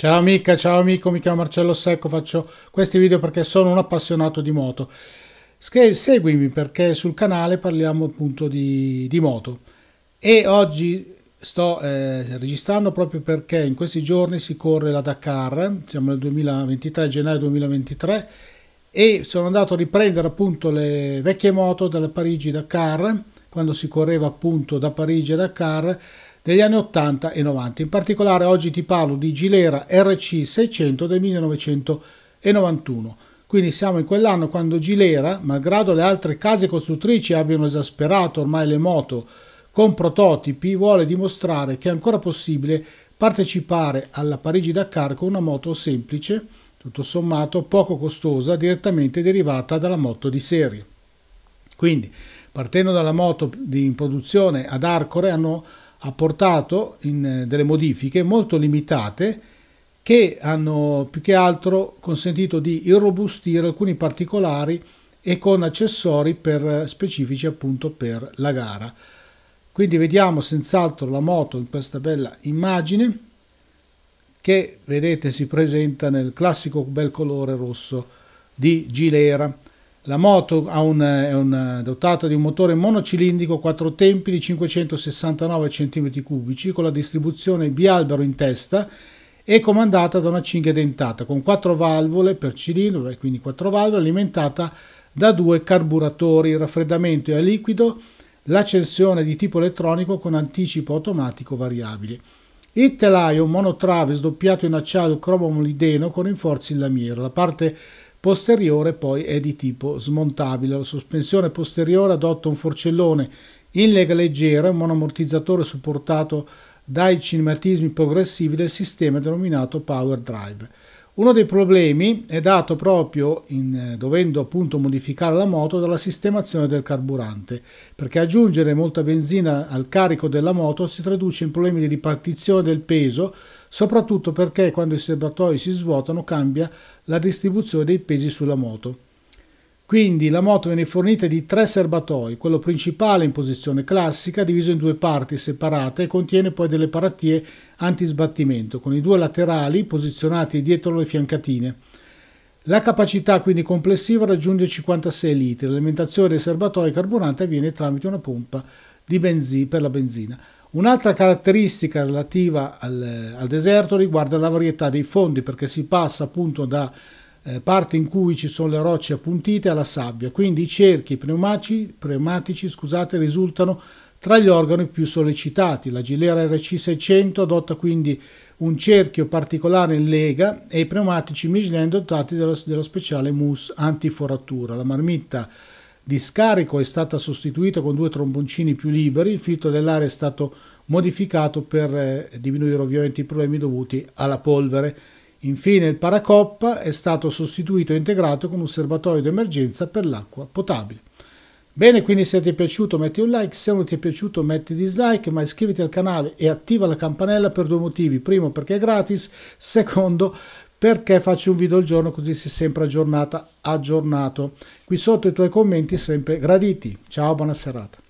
Ciao amica, ciao amico, mi chiamo Marcello Secco, faccio questi video perché sono un appassionato di moto. Seguimi perché sul canale parliamo appunto di, di moto e oggi sto eh, registrando proprio perché in questi giorni si corre la Dakar, siamo nel 2023, gennaio 2023 e sono andato a riprendere appunto le vecchie moto dalla Parigi-Dakar quando si correva appunto da Parigi a Dakar degli anni 80 e 90. In particolare oggi ti parlo di Gilera RC600 del 1991. Quindi siamo in quell'anno quando Gilera, malgrado le altre case costruttrici abbiano esasperato ormai le moto con prototipi, vuole dimostrare che è ancora possibile partecipare alla Parigi-Dakar con una moto semplice, tutto sommato poco costosa, direttamente derivata dalla moto di serie. Quindi, partendo dalla moto in produzione ad Arcore, hanno apportato eh, delle modifiche molto limitate che hanno più che altro consentito di irrobustire alcuni particolari e con accessori per, eh, specifici appunto per la gara. Quindi vediamo senz'altro la moto in questa bella immagine che vedete si presenta nel classico bel colore rosso di Gilera. La moto un, è un, eh, dotata di un motore monocilindrico quattro tempi di 569 cm3 con la distribuzione bialbero in testa e comandata da una cinghia dentata con quattro valvole per cilindro, quindi quattro valvole alimentata da due carburatori, il raffreddamento è a liquido, l'accensione di tipo elettronico con anticipo automatico variabile. Il telaio monotrave sdoppiato in acciaio cromo molideno con rinforzi in lamiera. La parte posteriore poi è di tipo smontabile. La sospensione posteriore adotta un forcellone in lega leggera e un monoammortizzatore supportato dai cinematismi progressivi del sistema denominato Power Drive. Uno dei problemi è dato proprio in, eh, dovendo appunto modificare la moto dalla sistemazione del carburante, perché aggiungere molta benzina al carico della moto si traduce in problemi di ripartizione del peso soprattutto perché quando i serbatoi si svuotano cambia la distribuzione dei pesi sulla moto. Quindi la moto viene fornita di tre serbatoi, quello principale in posizione classica diviso in due parti separate e contiene poi delle paratie antisbattimento con i due laterali posizionati dietro le fiancatine. La capacità quindi complessiva raggiunge 56 litri, l'alimentazione dei serbatoi carburante avviene tramite una pompa di benzina per la benzina. Un'altra caratteristica relativa al, al, deserto riguarda la varietà dei fondi perché si passa appunto da eh, parte in cui ci sono le rocce appuntite alla sabbia, quindi i cerchi pneumatici, pneumatici scusate, risultano tra gli organi più sollecitati. La gilera RC600 adotta quindi un cerchio particolare in lega e i pneumatici Michelin dotati dello, dello speciale mousse antiforatura. La marmitta di scarico è stata sostituita con due tromboncini più liberi, il filtro dell'aria è stato modificato per eh, diminuire ovviamente i problemi dovuti alla polvere. Infine il paracoppa è stato sostituito e integrato con un serbatoio d'emergenza per l'acqua potabile. Bene, quindi se ti è piaciuto metti un like, se non ti è piaciuto metti dislike, ma iscriviti al canale e attiva la campanella per due motivi. Primo perché è gratis, secondo perché faccio un video al giorno così sei sempre aggiornata, aggiornato. Qui sotto i tuoi commenti sempre graditi. Ciao, buona serata.